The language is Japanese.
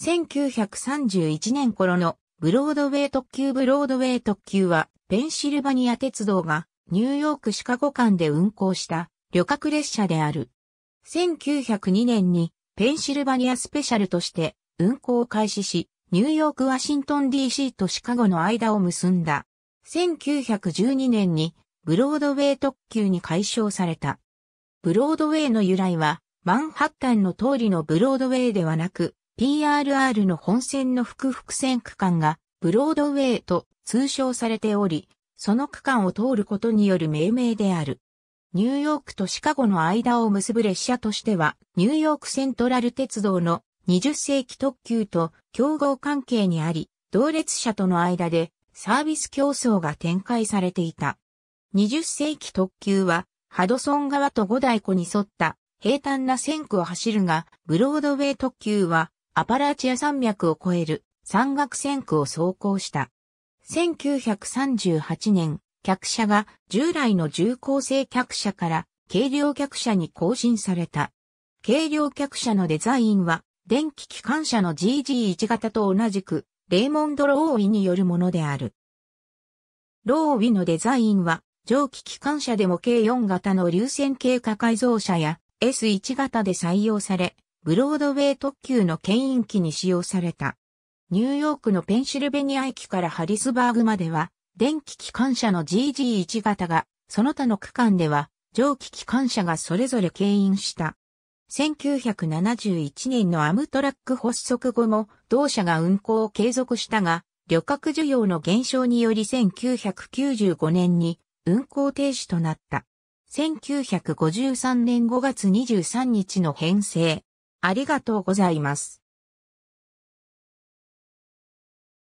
1931年頃のブロードウェイ特急ブロードウェイ特急はペンシルバニア鉄道がニューヨークシカゴ間で運行した旅客列車である。1902年にペンシルバニアスペシャルとして運行を開始し、ニューヨークワシントン DC とシカゴの間を結んだ。1912年にブロードウェイ特急に解消された。ブロードウェイの由来はマンハッタンの通りのブロードウェイではなく、PRR の本線の複々線区間がブロードウェイと通称されており、その区間を通ることによる命名である。ニューヨークとシカゴの間を結ぶ列車としては、ニューヨークセントラル鉄道の20世紀特急と競合関係にあり、同列車との間でサービス競争が展開されていた。20世紀特急は、ハドソン川と五大湖に沿った平坦な線区を走るが、ブロードウェイ特急はアパラーチア山脈を越える山岳線区を走行した。1938年、客車が従来の重厚性客車から軽量客車に更新された。軽量客車のデザインは電気機関車の GG1 型と同じくレーモンド・ローウィによるものである。ローウィのデザインは蒸気機関車でも計4型の流線形化改造車や S1 型で採用され、ブロードウェイ特急の牽引機に使用された。ニューヨークのペンシルベニア駅からハリスバーグまでは、電気機関車の GG1 型が、その他の区間では、蒸気機関車がそれぞれ牽引した。1971年のアムトラック発足後も同社が運行を継続したが、旅客需要の減少により1995年に運行停止となった。1953年5月23日の編成、ありがとうございます。